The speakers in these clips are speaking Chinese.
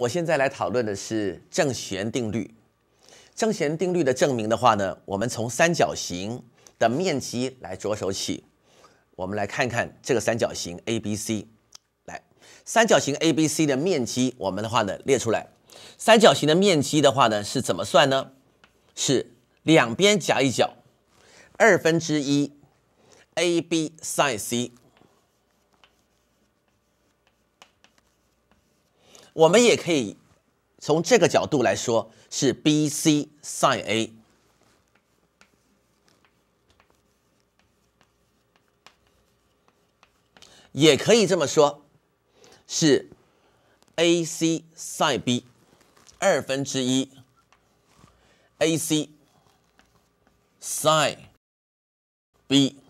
我现在来讨论的是正弦定律。正弦定律的证明的话呢，我们从三角形的面积来着手起。我们来看看这个三角形 ABC。来，三角形 ABC 的面积，我们的话呢列出来。三角形的面积的话呢是怎么算呢？是两边夹一角，二分之一 AB sin C。我们也可以从这个角度来说，是 b c sin a，也可以这么说，是 a c sin b，二分之一 a c sin b，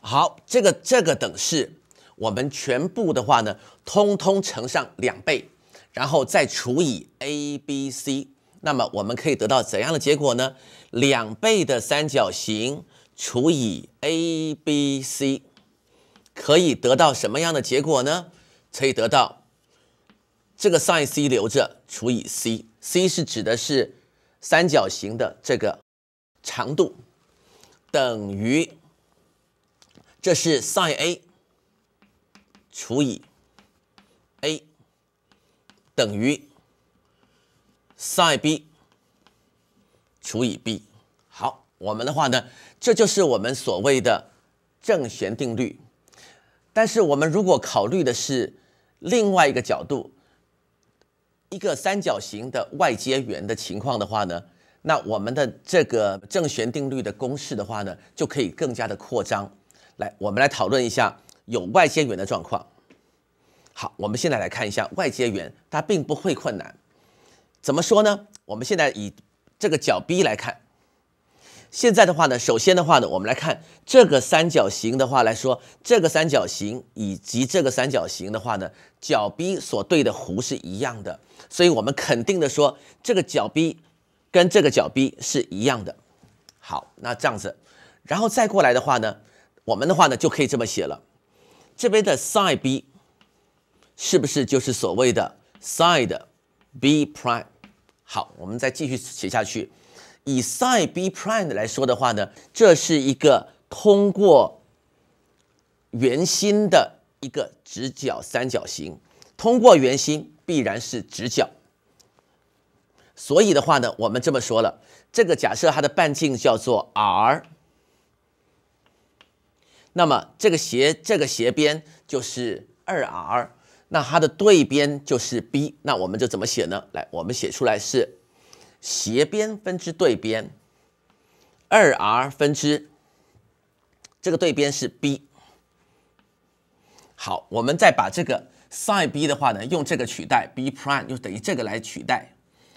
好，这个这个等式。我们全部的话呢，通通乘上两倍，然后再除以 a b c，那么我们可以得到怎样的结果呢？两倍的三角形除以 a b c，可以得到什么样的结果呢？可以得到这个 sine c 留着除以 c，c 是指的是三角形的这个长度等于这是 sine a。除以 a 等于 sin b 除以 b。好，我们的话呢，这就是我们所谓的正弦定律。但是我们如果考虑的是另外一个角度，一个三角形的外接圆的情况的话呢，那我们的这个正弦定律的公式的话呢，就可以更加的扩张。来，我们来讨论一下有外接圆的状况。好，我们现在来看一下外接圆，它并不会困难。怎么说呢？我们现在以这个角 B 来看，现在的话呢，首先的话呢，我们来看这个三角形的话来说，这个三角形以及这个三角形的话呢，角 B 所对的弧是一样的，所以我们肯定的说，这个角 B 跟这个角 B 是一样的。好，那这样子，然后再过来的话呢，我们的话呢就可以这么写了，这边的 sin B。是不是就是所谓的 s i d e B prime？好，我们再继续写下去。以 s i d e B prime 来说的话呢，这是一个通过圆心的一个直角三角形。通过圆心必然是直角，所以的话呢，我们这么说了，这个假设它的半径叫做 r，那么这个斜这个斜边就是二 r。那它的对边就是 b，那我们就怎么写呢？来，我们写出来是斜边分之对边，二 r 分之这个对边是 b。好，我们再把这个 sin b 的话呢，用这个取代 b prime，就等于这个来取代，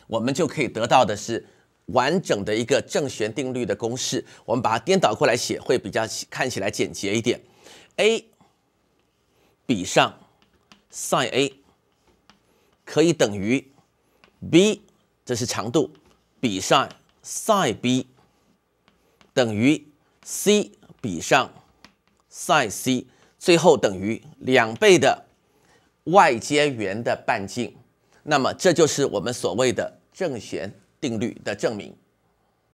我们就可以得到的是完整的一个正弦定律的公式。我们把它颠倒过来写，会比较看起来简洁一点。a 比上 sin A 可以等于 b，这是长度，比上 sin B 等于 c 比上 sin C，最后等于两倍的外接圆的半径。那么这就是我们所谓的正弦定律的证明。